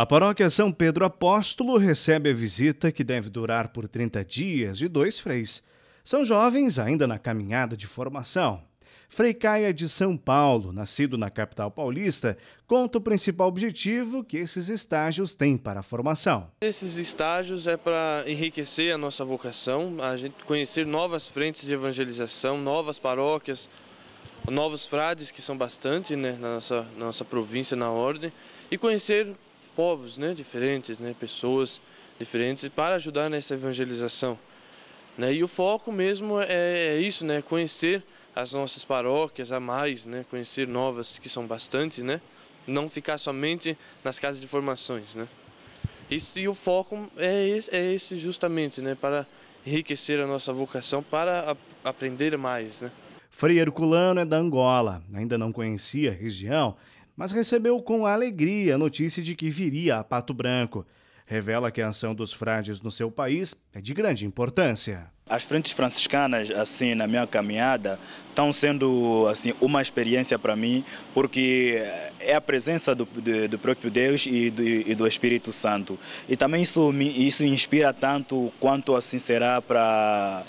A paróquia São Pedro Apóstolo recebe a visita que deve durar por 30 dias de dois freis. São jovens ainda na caminhada de formação. Frei Caia de São Paulo, nascido na capital paulista, conta o principal objetivo que esses estágios têm para a formação. Esses estágios é para enriquecer a nossa vocação, a gente conhecer novas frentes de evangelização, novas paróquias, novos frades, que são bastante né, na, nossa, na nossa província, na ordem, e conhecer povos né, diferentes, né, pessoas diferentes, para ajudar nessa evangelização. Né? E o foco mesmo é, é isso, né, conhecer as nossas paróquias a mais, né, conhecer novas, que são bastante, né, não ficar somente nas casas de formações. Né? Isso, e o foco é esse, é esse justamente, né, para enriquecer a nossa vocação, para a, aprender mais. Né? Frei Herculano é da Angola, ainda não conhecia a região mas recebeu com alegria a notícia de que viria a Pato Branco. Revela que a ação dos frades no seu país é de grande importância. As frentes franciscanas, assim, na minha caminhada, estão sendo, assim, uma experiência para mim, porque é a presença do, do próprio Deus e do, e do, Espírito Santo. E também isso me isso inspira tanto quanto, assim, será para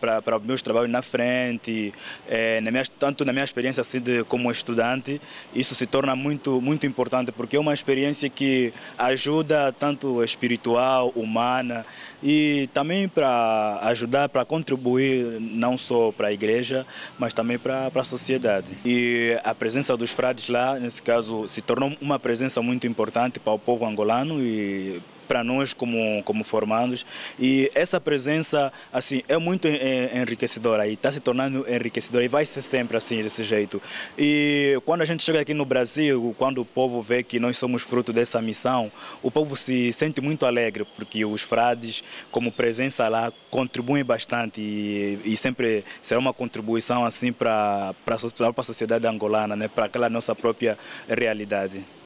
para meus trabalhos na frente, é, na minha, tanto na minha experiência assim de, como estudante, isso se torna muito, muito importante porque é uma experiência que ajuda tanto espiritual, humana e também para ajudar, para contribuir não só para a igreja, mas também para a sociedade. E a presença dos frades lá, nesse caso, se tornou uma presença muito importante para o povo angolano e para nós como, como formandos. E essa presença assim, é muito enriquecedora e está se tornando enriquecedora e vai ser sempre assim, desse jeito. E quando a gente chega aqui no Brasil, quando o povo vê que nós somos fruto dessa missão, o povo se sente muito alegre, porque os frades, como presença lá, contribuem bastante e, e sempre será uma contribuição assim para a sociedade angolana, né? para aquela nossa própria realidade.